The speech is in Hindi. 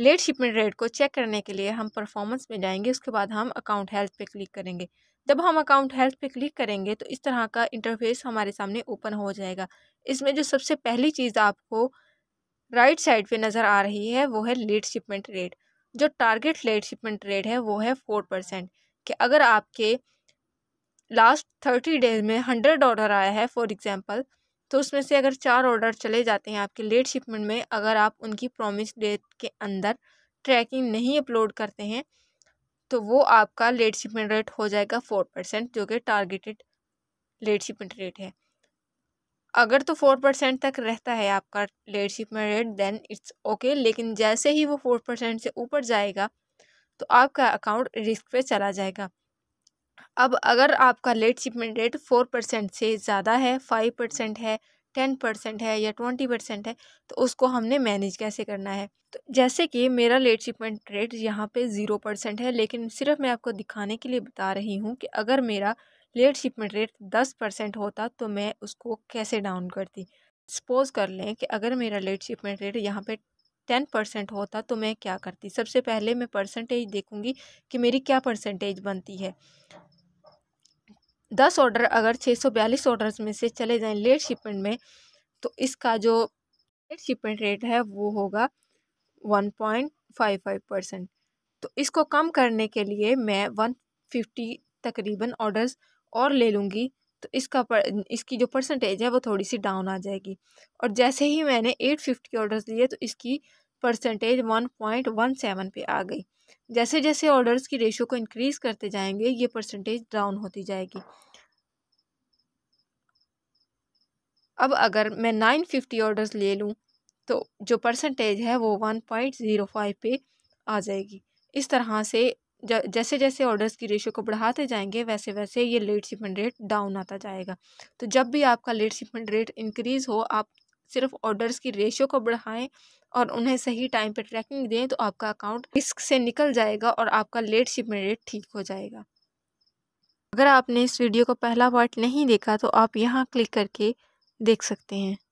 लेट शिपमेंट रेट को चेक करने के लिए हम परफॉर्मेंस में जाएंगे उसके बाद हम अकाउंट हेल्थ पे क्लिक करेंगे जब हम अकाउंट हेल्थ पे क्लिक करेंगे तो इस तरह का इंटरफेस हमारे सामने ओपन हो जाएगा इसमें जो सबसे पहली चीज़ आपको राइट साइड पे नज़र आ रही है वो है लेट शिपमेंट रेट जो टारगेट लेट शिपमेंट रेट है वो है फोर परसेंट कि अगर आपके लास्ट थर्टी डेज में हंड्रेड ऑर्डर आया है फॉर एग्ज़ाम्पल तो उसमें से अगर चार ऑर्डर चले जाते हैं आपके लेट शिपमेंट में अगर आप उनकी प्रोमिस डेट के अंदर ट्रैकिंग नहीं अपलोड करते हैं तो वो आपका लेट शिपमेंट रेट हो जाएगा फोर परसेंट जो कि टारगेटेड लेट शिपमेंट रेट है अगर तो फोर परसेंट तक रहता है आपका late shipment rate then it's okay लेकिन जैसे ही वो फोर परसेंट से ऊपर जाएगा तो आपका अकाउंट रिस्क पे चला जाएगा अब अगर आपका late shipment rate four percent से ज़्यादा है फाइव परसेंट है टेन परसेंट है या ट्वेंटी परसेंट है तो उसको हमने मैनेज कैसे करना है तो जैसे कि मेरा लेट शिपमेंट रेट यहाँ पे ज़ीरो परसेंट है लेकिन सिर्फ मैं आपको दिखाने के लिए बता रही हूँ कि अगर मेरा लेट शिपमेंट रेट दस परसेंट होता तो मैं उसको कैसे डाउन करती सपोज़ कर लें कि अगर मेरा लेट शिपमेंट रेट यहाँ पे टेन परसेंट होता तो मैं क्या करती सबसे पहले मैं परसेंटेज देखूँगी कि मेरी क्या परसेंटेज बनती है दस ऑर्डर अगर छः सौ बयालीस ऑर्डर में से चले जाएं लेट शिपमेंट में तो इसका जो लेट शिपमेंट रेट है वो होगा one point five five percent तो इसको कम करने के लिए मैं वन फिफ्टी तकरीबन ऑर्डर्स और ले लूँगी तो इसका पर, इसकी जो परसेंटेज है वो थोड़ी सी डाउन आ जाएगी और जैसे ही मैंने एट फिफ्टी ऑर्डर्स लिए तो इसकी percentage one point one seven पर आ गई जैसे जैसे ऑर्डर्स की रेशो को इंक्रीज़ करते जाएंगे ये परसेंटेज डाउन होती जाएगी अब अगर मैं नाइन फिफ्टी ऑर्डर्स ले लूँ तो जो परसेंटेज है वो वन पॉइंट ज़ीरो फाइव पे आ जाएगी इस तरह से जैसे जैसे ऑर्डर्स की रेशो को बढ़ाते जाएंगे वैसे वैसे ये लेट शिपमेंट रेट डाउन आता जाएगा तो जब भी आपका लेट शिपमेंट रेट इंक्रीज़ हो आप सिर्फ ऑर्डर्स की रेशियो को बढ़ाएं और उन्हें सही टाइम पर ट्रैकिंग दें तो आपका अकाउंट रिस्क से निकल जाएगा और आपका लेट शिपमेंट रेट ठीक हो जाएगा अगर आपने इस वीडियो का पहला पार्ट नहीं देखा तो आप यहाँ क्लिक करके देख सकते हैं